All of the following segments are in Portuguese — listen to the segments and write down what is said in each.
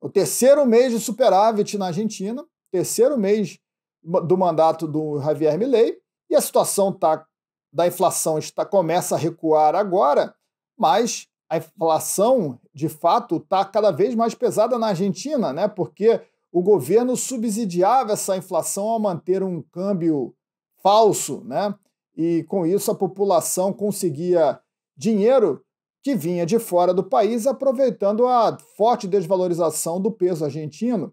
o terceiro mês de superávit na Argentina, terceiro mês do mandato do Javier Milei, e a situação tá, da inflação está, começa a recuar agora, mas a inflação, de fato, está cada vez mais pesada na Argentina, né? porque o governo subsidiava essa inflação ao manter um câmbio falso, né? e com isso a população conseguia dinheiro que vinha de fora do país aproveitando a forte desvalorização do peso argentino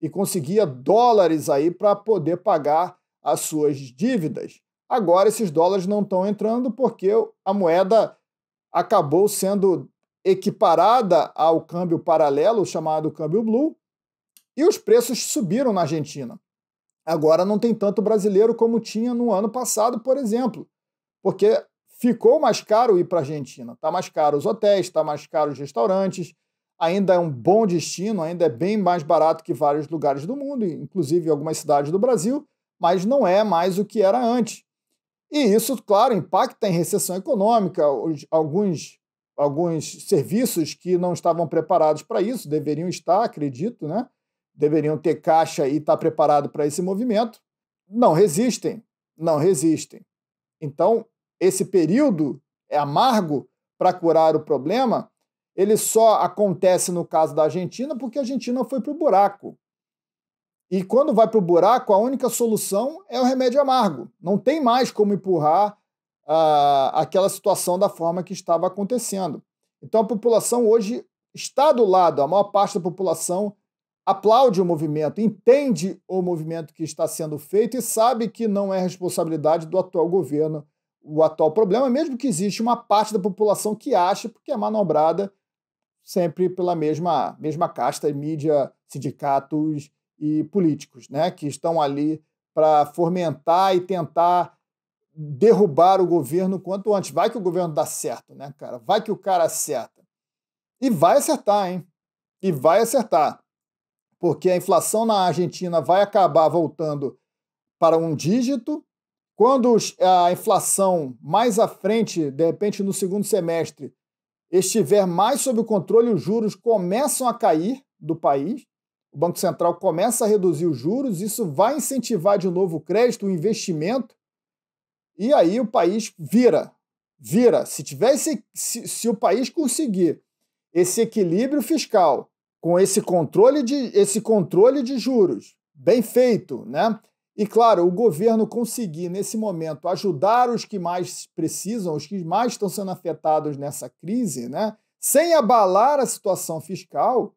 e conseguia dólares aí para poder pagar as suas dívidas. Agora esses dólares não estão entrando porque a moeda acabou sendo equiparada ao câmbio paralelo, chamado câmbio blue, e os preços subiram na Argentina. Agora não tem tanto brasileiro como tinha no ano passado, por exemplo, porque Ficou mais caro ir para a Argentina. Está mais caro os hotéis, está mais caro os restaurantes. Ainda é um bom destino, ainda é bem mais barato que vários lugares do mundo, inclusive algumas cidades do Brasil, mas não é mais o que era antes. E isso, claro, impacta em recessão econômica. Alguns, alguns serviços que não estavam preparados para isso deveriam estar, acredito, né? deveriam ter caixa e estar tá preparado para esse movimento, não resistem, não resistem. Então, esse período é amargo para curar o problema, ele só acontece no caso da Argentina porque a Argentina foi para o buraco. E quando vai para o buraco, a única solução é o remédio amargo. Não tem mais como empurrar uh, aquela situação da forma que estava acontecendo. Então a população hoje está do lado, a maior parte da população aplaude o movimento, entende o movimento que está sendo feito e sabe que não é responsabilidade do atual governo o atual problema, mesmo que existe uma parte da população que acha, porque é manobrada sempre pela mesma, mesma casta, mídia, sindicatos e políticos, né, que estão ali para fomentar e tentar derrubar o governo quanto antes. Vai que o governo dá certo, né, cara? Vai que o cara acerta. E vai acertar, hein? E vai acertar. Porque a inflação na Argentina vai acabar voltando para um dígito, quando a inflação mais à frente, de repente no segundo semestre, estiver mais sob o controle, os juros começam a cair do país, o Banco Central começa a reduzir os juros, isso vai incentivar de novo o crédito, o investimento, e aí o país vira. Vira. Se, tivesse, se, se o país conseguir esse equilíbrio fiscal com esse controle de, esse controle de juros, bem feito, né? E claro, o governo conseguir, nesse momento, ajudar os que mais precisam, os que mais estão sendo afetados nessa crise, né? sem abalar a situação fiscal,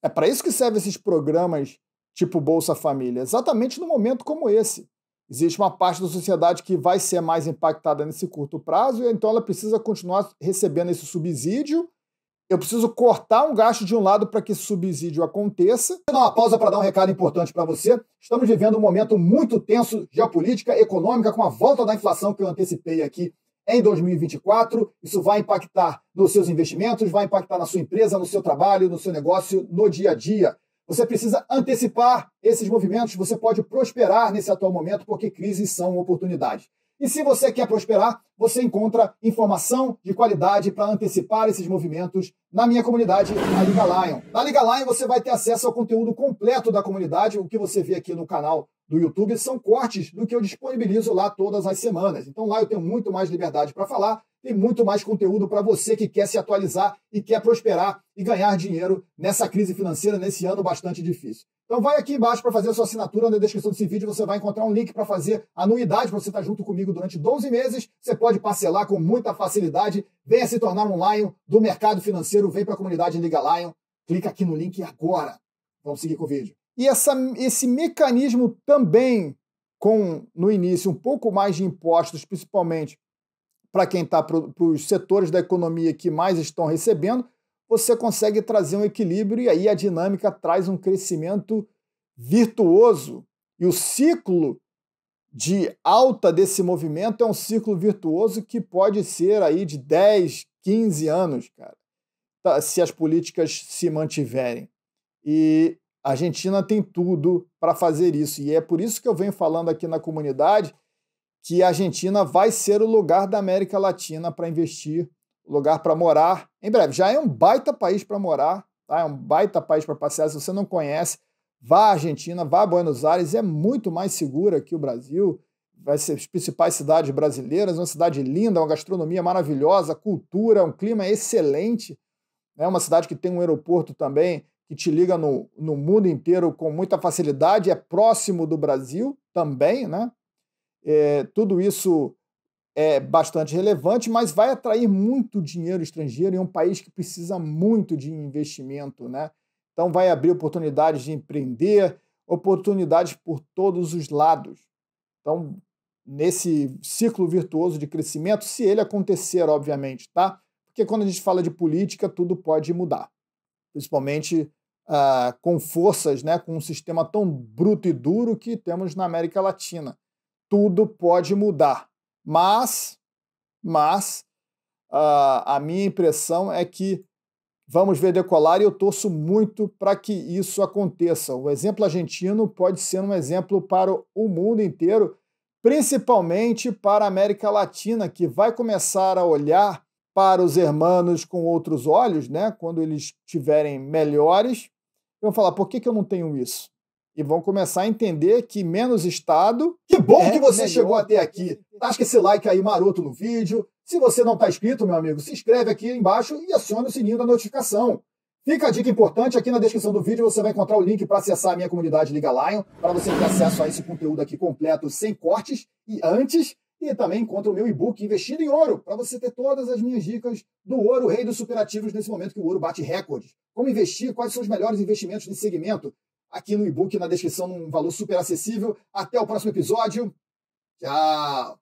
é para isso que servem esses programas tipo Bolsa Família, exatamente no momento como esse. Existe uma parte da sociedade que vai ser mais impactada nesse curto prazo, então ela precisa continuar recebendo esse subsídio eu preciso cortar um gasto de um lado para que subsídio aconteça. Vou dar uma pausa para dar um recado importante para você. Estamos vivendo um momento muito tenso geopolítica, econômica, com a volta da inflação que eu antecipei aqui em 2024. Isso vai impactar nos seus investimentos, vai impactar na sua empresa, no seu trabalho, no seu negócio, no dia a dia. Você precisa antecipar esses movimentos, você pode prosperar nesse atual momento, porque crises são oportunidades. E se você quer prosperar, você encontra informação de qualidade para antecipar esses movimentos na minha comunidade, a Liga Lion. Na Liga Lion você vai ter acesso ao conteúdo completo da comunidade, o que você vê aqui no canal do YouTube são cortes do que eu disponibilizo lá todas as semanas. Então lá eu tenho muito mais liberdade para falar tem muito mais conteúdo para você que quer se atualizar e quer prosperar e ganhar dinheiro nessa crise financeira, nesse ano bastante difícil. Então vai aqui embaixo para fazer a sua assinatura. Na descrição desse vídeo você vai encontrar um link para fazer anuidade para você estar tá junto comigo durante 12 meses. Você pode parcelar com muita facilidade. Venha se tornar um Lion do mercado financeiro. Vem para a comunidade Liga Lion. Clica aqui no link agora. Vamos seguir com o vídeo. E essa, esse mecanismo também com, no início, um pouco mais de impostos, principalmente para quem está para os setores da economia que mais estão recebendo, você consegue trazer um equilíbrio e aí a dinâmica traz um crescimento virtuoso. E o ciclo de alta desse movimento é um ciclo virtuoso que pode ser aí de 10, 15 anos, cara, tá, se as políticas se mantiverem. E a Argentina tem tudo para fazer isso. E é por isso que eu venho falando aqui na comunidade que a Argentina vai ser o lugar da América Latina para investir, lugar para morar. Em breve, já é um baita país para morar, tá? é um baita país para passear. Se você não conhece, vá à Argentina, vá a Buenos Aires, é muito mais segura que o Brasil. Vai ser as principais cidades brasileiras, é uma cidade linda, uma gastronomia maravilhosa, cultura, um clima excelente. É uma cidade que tem um aeroporto também que te liga no, no mundo inteiro com muita facilidade, é próximo do Brasil também, né? É, tudo isso é bastante relevante, mas vai atrair muito dinheiro estrangeiro em é um país que precisa muito de investimento, né? Então vai abrir oportunidades de empreender, oportunidades por todos os lados. Então, nesse ciclo virtuoso de crescimento, se ele acontecer, obviamente, tá? Porque quando a gente fala de política, tudo pode mudar. Principalmente ah, com forças, né, com um sistema tão bruto e duro que temos na América Latina tudo pode mudar. Mas, mas uh, a minha impressão é que vamos ver decolar e eu torço muito para que isso aconteça. O exemplo argentino pode ser um exemplo para o mundo inteiro, principalmente para a América Latina, que vai começar a olhar para os hermanos com outros olhos, né? Quando eles tiverem melhores, vão falar: por que, que eu não tenho isso? e vão começar a entender que menos Estado. Que bom é que você melhor. chegou até aqui. Tasca tá, esse like aí maroto no vídeo. Se você não está inscrito, meu amigo, se inscreve aqui embaixo e acione o sininho da notificação. Fica a dica importante, aqui na descrição do vídeo você vai encontrar o link para acessar a minha comunidade Liga Lion, para você ter acesso a esse conteúdo aqui completo, sem cortes e antes, e também encontra o meu e-book Investido em Ouro, para você ter todas as minhas dicas do ouro, rei dos superativos, nesse momento que o ouro bate recordes. Como investir, quais são os melhores investimentos nesse segmento aqui no e-book, na descrição, num valor super acessível. Até o próximo episódio. Tchau!